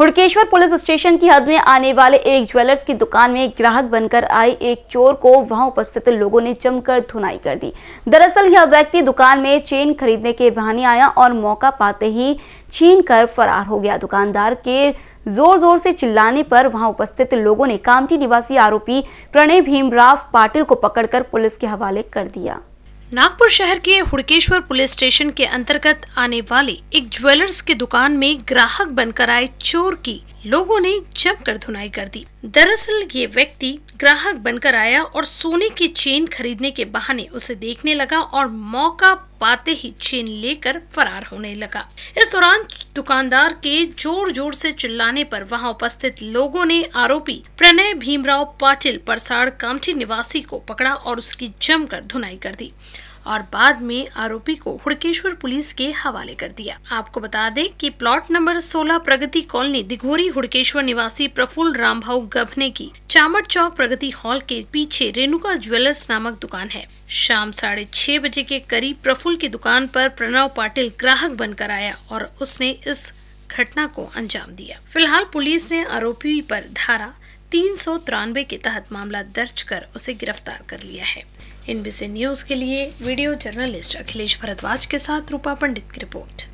Hudkeshwar police station की हद में आने वाले एक ज्वेलर्स की दुकान में ग्राहक बनकर आए एक चोर को वहां उपस्थित लोगों ने जमकर धुनाई कर दी दरअसल यह व्यक्ति दुकान में चेन खरीदने के बहाने आया और मौका पाते ही छीन कर फरार हो गया दुकानदार के जोर जोर से चिल्लाने पर वहां उपस्थित लोगों ने कामटी निवासी आरोपी प्रणय भीमराव पाटिल को पकड़कर पुलिस के हवाले कर दिया नागपुर शहर के हुड़केश्वर पुलिस स्टेशन के अंतर्गत आने वाली एक ज्वेलर्स की दुकान में ग्राहक बनकर आए चोर की लोगों ने जमकर धुनाई कर दी दरअसल ये व्यक्ति ग्राहक बनकर आया और सोने की चेन खरीदने के बहाने उसे देखने लगा और मौका पाते ही चेन लेकर फरार होने लगा इस दौरान दुकानदार के जोर जोर से चिल्लाने पर वहां उपस्थित लोगों ने आरोपी प्रणय भीमराव पाटिल परसाड़ कामठी निवासी को पकड़ा और उसकी जमकर धुनाई कर दी और बाद में आरोपी को हुड़केश्वर पुलिस के हवाले कर दिया आपको बता दें कि plot number 16 Pragati colony Dighori Hudkeshwar निवासी प्रफुल्ल रामभाऊ गभने की चामट चौक प्रगति हॉल के पीछे रेणुका ज्वेलर्स नामक दुकान है शाम साढ़े छह बजे के करीब प्रफुल की दुकान पर प्रणव पाटिल ग्राहक बनकर आया और उसने इस घटना को अंजाम दिया फिलहाल पुलिस ने आरोपी पर धारा तीन सौ तिरानवे के तहत मामला दर्ज कर उसे गिरफ्तार कर लिया है इनबीसी न्यूज़ के लिए वीडियो जर्नलिस्ट अखिलेश भरद्वाज के साथ रूपा पंडित की रिपोर्ट